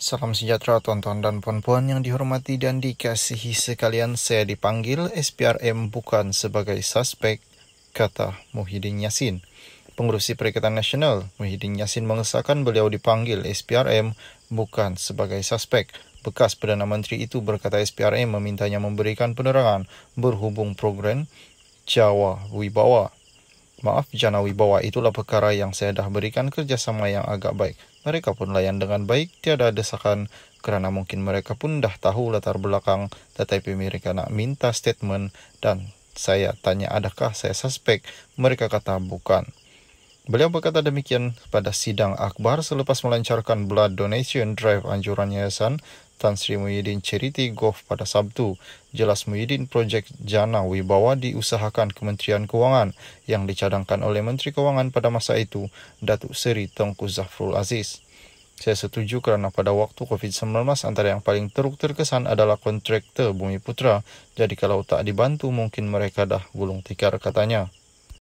Salam sejahtera tuan-tuan dan puan-puan yang dihormati dan dikasihi sekalian. Saya dipanggil SPRM bukan sebagai suspek, kata Muhyiddin Yassin. Pengurusi Perikatan Nasional Muhyiddin Yassin mengesahkan beliau dipanggil SPRM bukan sebagai suspek. Bekas Perdana Menteri itu berkata SPRM memintanya memberikan penerangan berhubung program Jawa Wibawa Maaf Jana Wibawa, itulah perkara yang saya dah berikan kerjasama yang agak baik. Mereka pun layan dengan baik, tiada desakan kerana mungkin mereka pun dah tahu latar belakang tetapi mereka nak minta statement dan saya tanya adakah saya suspek, mereka kata bukan. Beliau berkata demikian pada sidang akbar selepas melancarkan blood donation drive anjuran yayasan Tan Sri Muhyiddin Charity Golf pada Sabtu. Jelas Muhyiddin projek Jana Wibawa diusahakan Kementerian Kewangan yang dicadangkan oleh Menteri Kewangan pada masa itu, Datuk Seri Tengku Zafrul Aziz. Saya setuju kerana pada waktu COVID-19 antara yang paling teruk terkesan adalah kontraktor Bumi Putra. Jadi kalau tak dibantu mungkin mereka dah gulung tikar katanya.